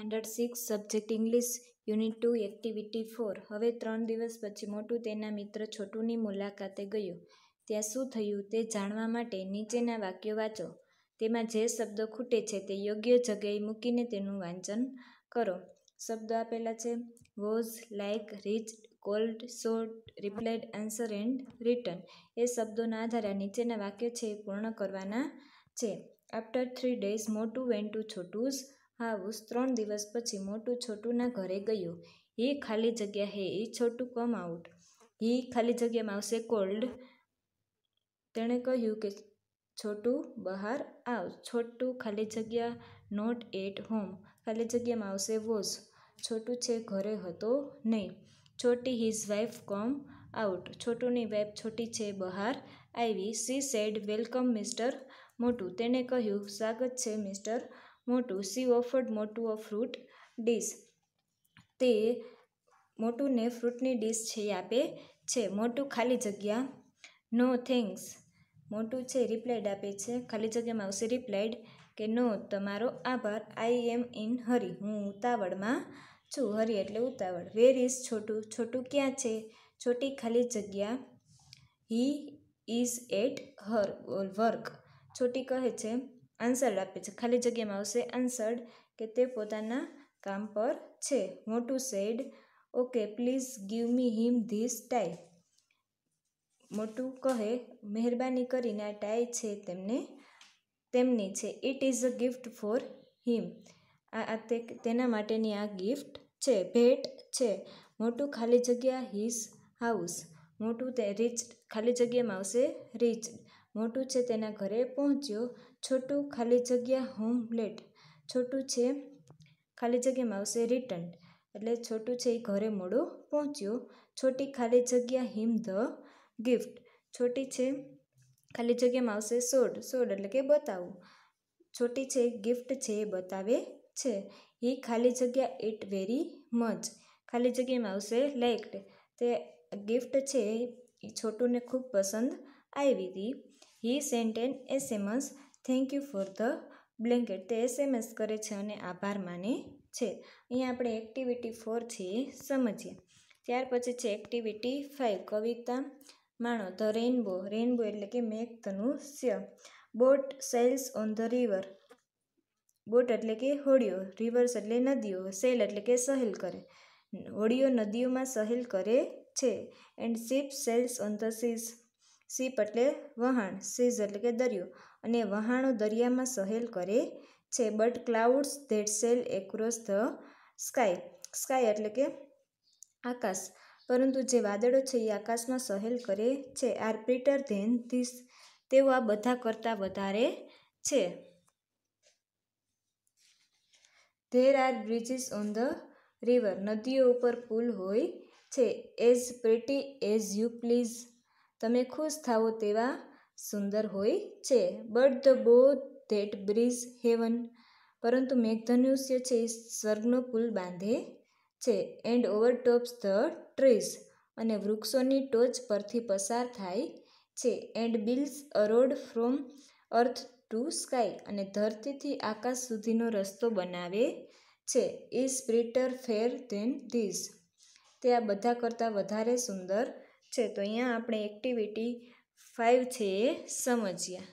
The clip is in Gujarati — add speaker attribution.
Speaker 1: Standard six subject English unit two activity four હવે ત્રણ દિવસ પછી મોટું તેના મિત્ર છોટુની મુલાકાતે ગયું ત્યાં શું થયું તે જાણવા માટે નીચેના વાક્યો વાંચો તેમાં જે શબ્દો ખૂટે છે તે યોગ્ય જગ્યાએ મૂકીને તેનું વાંચન કરો શબ્દો આપેલા છે was like reach cold short replied answer and return એ શબ્દોના આધારે નીચેના વાક્યો છે એ પૂર્ણ કરવાના છે after three days Motu went to Chhotu's house ત્રણ દિવસ પછી મોટું છોટુંના ઘરે ગયું. "હી ખાલી જગ્યા હૈ એ છોટુ કમ આઉટ" "હી" ખાલી જગ્યામાં આવશે "કોલ્ડ" તેણે કહ્યું કે છોટું બહાર આવ છોટું ખાલી જગ્યા "નોટ એટ હોમ" ખાલી જગ્યામાં આવશે "વોઝ" છોટું છે ઘરે હતો નહીં. "Chhoti his wife come out" છોટુંની વાઇફ છોટી છે બહાર આવી. "શી સેડ 'વેલકમ મિસ્ટર મોટું તેણે કહ્યું સ્વાગત છે મિસ્ટર મોટું સી ઓફર્ડ મોટું અ ફ્રૂટ ડીશ તે મોટું ને ફ્રૂટની ડીશ છે એ આપે છે મોટું ખાલી જગ્યા નો થેન્ક્સ મોટું છે રિપ્લાઇડ આપે છે ખાલી જગ્યામાં આવશે રિપ્લાઇડ કે નો તમારો આભાર આઈ એમ ઇન હરી હું ઉતાવળમાં છું હરી એટલે ઉતાવળ વેર ઇઝ છોટું છોટું ક્યાં છે છોટી ખાલી જગ્યા he is at her work Chhoti કહે છે આન્સર આપે છે ખાલી જગ્યામાં આવશે આન્સર્ડ કે તે પોતાના કામ પર છે Motu said okay please give me him this tie Motu કહે મહેરબાની કરીને આ ટાય છે તેમને તેમની છે it is a gift for him આ તે તેના માટેની આ ગિફ્ટ છે ભેટ છે મોટું ખાલી જગ્યા હિસ હાઉસ મોટું તે રીચ ખાલી જગ્યામાં આવશે રીચ મોટું છે તેના ઘરે પહોંચ્યો. છોટું ખાલી જગ્યા હોમ લેટ છોટું છે ખાલી જગ્યામાં આવશે રિટર્ન. એટલે છોટું છે એ ઘરે મોડું પહોંચ્યું છોટી ખાલી જગ્યા હિમ ધ ગિફ્ટ. છોટી છે ખાલી જગ્યામાં આવશે સોડ સોડ એટલે કે બતાવવું. છોટી છે ગિફ્ટ છે એ બતાવે છે. હી ખાલી જગ્યા ઇટ વેરી મચ. ખાલી જગ્યામાં આવશે લાઇક્ડ. તે ગિફ્ટ છે એ છોટુંને ખૂબ પસંદ I Vicky. He sent an SMS. Thank you for the blanket તે એસએમએસ કરે છે અને આભાર માને છે અહીંયા આપણે એક્ટિવિટી ફોર છે સમજીએ ત્યાર પછી છે એક્ટિવિટી ફાઇવ કવિતા માણો ધ રેઇનબો રેઇનબો એટલે કે મેઘ ધનુષ્ય boat sails on the river boat એટલે કે હોડીઓ રિવર્સ એટલે નદીઓ સેલ એટલે કે સહેલ કરે હોડીઓ નદીઓમાં સહેલ કરે છે and ship sails on the seas ship એટલે વહાણ સીઝ એટલે કે દરિયો અને વહાણો દરિયામાં સહેલ કરે છે but clouds that sail across the sky sky એટલે કે આકાશ પરંતુ જે વાદળો છે એ આકાશમાં સહેલ કરે છે આર પ્રિટર ધેન ધીસ તેઓ આ બધા કરતાં વધારે છે there are bridges on the river નદીઓ ઉપર પુલ હોય છે as pretty as you please તમે ખુશ થાઓ તેવા સુંદર હોય છે but the bow that bridge heaven પરંતુ મેઘધનુષ્ય છે એ સ્વર્ગનો પુલ બાંધે છે એન્ડ ઓવરટોપ્સ ધ ટ્રીઝ અને વૃક્ષોની ટોચ પરથી પસાર થાય છે and builds a road from earth to sky અને ધરતીથી આકાશ સુધીનો રસ્તો બનાવે છે is prettier far than this તે આ બધા કરતાં વધારે સુંદર છે તો અહીંયા આપણે એક્ટિવિટી ફાઇવ છે એ સમજ્યા